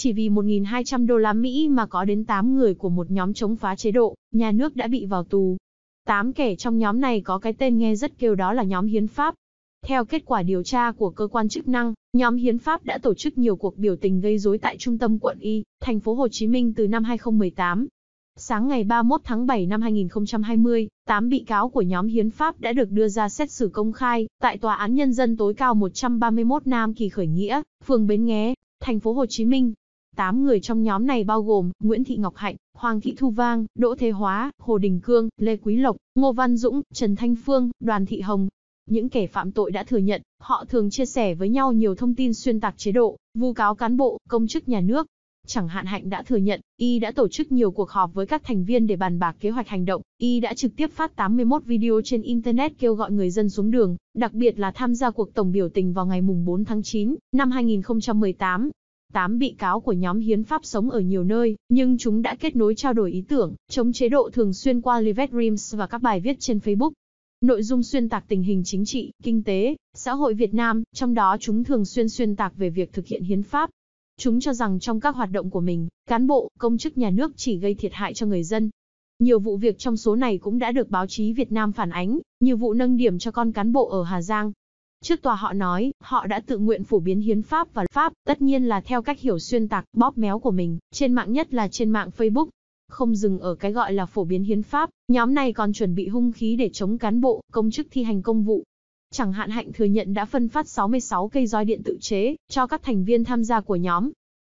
Chỉ vì 1.200 đô la Mỹ mà có đến 8 người của một nhóm chống phá chế độ, nhà nước đã bị vào tù. 8 kẻ trong nhóm này có cái tên nghe rất kêu đó là nhóm hiến pháp. Theo kết quả điều tra của cơ quan chức năng, nhóm hiến pháp đã tổ chức nhiều cuộc biểu tình gây rối tại trung tâm quận Y, thành phố Hồ Chí Minh từ năm 2018. Sáng ngày 31 tháng 7 năm 2020, 8 bị cáo của nhóm hiến pháp đã được đưa ra xét xử công khai tại tòa án nhân dân tối cao 131 Nam Kỳ khởi nghĩa, phường Bến Nghé, thành phố Hồ Chí Minh, Tám người trong nhóm này bao gồm Nguyễn Thị Ngọc Hạnh, Hoàng Thị Thu Vang, Đỗ Thế Hóa, Hồ Đình Cương, Lê Quý Lộc, Ngô Văn Dũng, Trần Thanh Phương, Đoàn Thị Hồng. Những kẻ phạm tội đã thừa nhận, họ thường chia sẻ với nhau nhiều thông tin xuyên tạc chế độ, vu cáo cán bộ, công chức nhà nước. Chẳng hạn Hạnh đã thừa nhận, y đã tổ chức nhiều cuộc họp với các thành viên để bàn bạc kế hoạch hành động, y đã trực tiếp phát 81 video trên Internet kêu gọi người dân xuống đường, đặc biệt là tham gia cuộc tổng biểu tình vào ngày 4 tháng 9 năm 2018. Tám bị cáo của nhóm hiến pháp sống ở nhiều nơi, nhưng chúng đã kết nối trao đổi ý tưởng, chống chế độ thường xuyên qua Livet Dreams và các bài viết trên Facebook. Nội dung xuyên tạc tình hình chính trị, kinh tế, xã hội Việt Nam, trong đó chúng thường xuyên xuyên tạc về việc thực hiện hiến pháp. Chúng cho rằng trong các hoạt động của mình, cán bộ, công chức nhà nước chỉ gây thiệt hại cho người dân. Nhiều vụ việc trong số này cũng đã được báo chí Việt Nam phản ánh, như vụ nâng điểm cho con cán bộ ở Hà Giang, Trước tòa họ nói, họ đã tự nguyện phổ biến hiến pháp và pháp, tất nhiên là theo cách hiểu xuyên tạc, bóp méo của mình, trên mạng nhất là trên mạng Facebook. Không dừng ở cái gọi là phổ biến hiến pháp, nhóm này còn chuẩn bị hung khí để chống cán bộ, công chức thi hành công vụ. Chẳng hạn Hạnh thừa nhận đã phân phát 66 cây roi điện tự chế cho các thành viên tham gia của nhóm.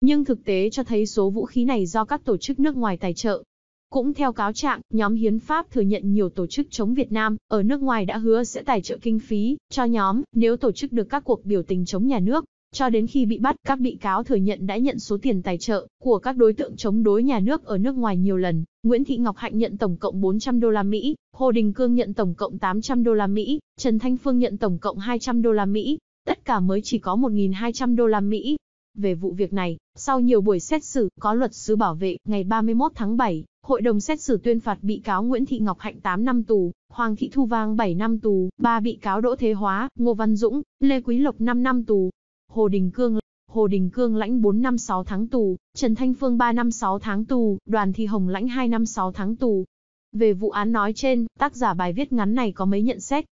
Nhưng thực tế cho thấy số vũ khí này do các tổ chức nước ngoài tài trợ, cũng theo cáo trạng, nhóm Hiến Pháp thừa nhận nhiều tổ chức chống Việt Nam ở nước ngoài đã hứa sẽ tài trợ kinh phí cho nhóm nếu tổ chức được các cuộc biểu tình chống nhà nước. Cho đến khi bị bắt, các bị cáo thừa nhận đã nhận số tiền tài trợ của các đối tượng chống đối nhà nước ở nước ngoài nhiều lần. Nguyễn Thị Ngọc Hạnh nhận tổng cộng 400 đô la Mỹ, Hồ Đình Cương nhận tổng cộng 800 đô la Mỹ, Trần Thanh Phương nhận tổng cộng 200 đô la Mỹ, tất cả mới chỉ có 1.200 đô la Mỹ. Về vụ việc này, sau nhiều buổi xét xử, có luật sư bảo vệ, ngày 31 tháng 7, Hội đồng xét xử tuyên phạt bị cáo Nguyễn Thị Ngọc Hạnh 8 năm tù, Hoàng Thị Thu Vang 7 năm tù, ba bị cáo Đỗ Thế Hóa, Ngô Văn Dũng, Lê Quý Lộc 5 năm tù, Hồ Đình Cương Hồ Đình Cương lãnh 4 năm 6 tháng tù, Trần Thanh Phương 3 năm 6 tháng tù, Đoàn Thị Hồng lãnh 2 năm 6 tháng tù. Về vụ án nói trên, tác giả bài viết ngắn này có mấy nhận xét.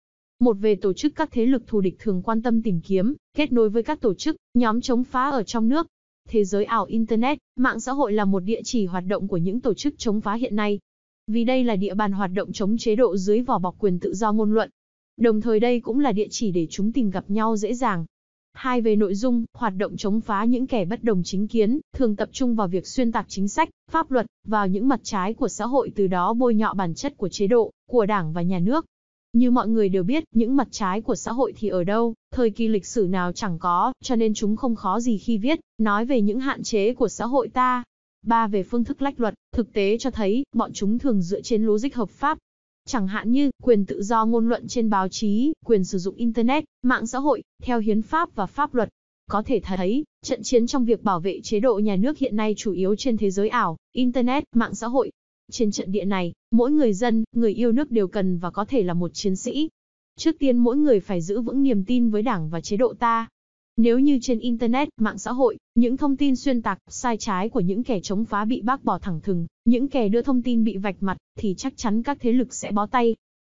Một về tổ chức các thế lực thù địch thường quan tâm tìm kiếm, kết nối với các tổ chức, nhóm chống phá ở trong nước, Thế giới ảo Internet, mạng xã hội là một địa chỉ hoạt động của những tổ chức chống phá hiện nay. Vì đây là địa bàn hoạt động chống chế độ dưới vỏ bọc quyền tự do ngôn luận. Đồng thời đây cũng là địa chỉ để chúng tìm gặp nhau dễ dàng. Hai về nội dung, hoạt động chống phá những kẻ bất đồng chính kiến, thường tập trung vào việc xuyên tạc chính sách, pháp luật, vào những mặt trái của xã hội từ đó bôi nhọ bản chất của chế độ, của đảng và nhà nước. Như mọi người đều biết, những mặt trái của xã hội thì ở đâu, thời kỳ lịch sử nào chẳng có, cho nên chúng không khó gì khi viết, nói về những hạn chế của xã hội ta. Ba về phương thức lách luật, thực tế cho thấy, bọn chúng thường dựa trên logic hợp pháp. Chẳng hạn như, quyền tự do ngôn luận trên báo chí, quyền sử dụng Internet, mạng xã hội, theo hiến pháp và pháp luật. Có thể thấy, trận chiến trong việc bảo vệ chế độ nhà nước hiện nay chủ yếu trên thế giới ảo, Internet, mạng xã hội, trên trận địa này, mỗi người dân, người yêu nước đều cần và có thể là một chiến sĩ. Trước tiên mỗi người phải giữ vững niềm tin với đảng và chế độ ta. Nếu như trên Internet, mạng xã hội, những thông tin xuyên tạc, sai trái của những kẻ chống phá bị bác bỏ thẳng thừng, những kẻ đưa thông tin bị vạch mặt, thì chắc chắn các thế lực sẽ bó tay,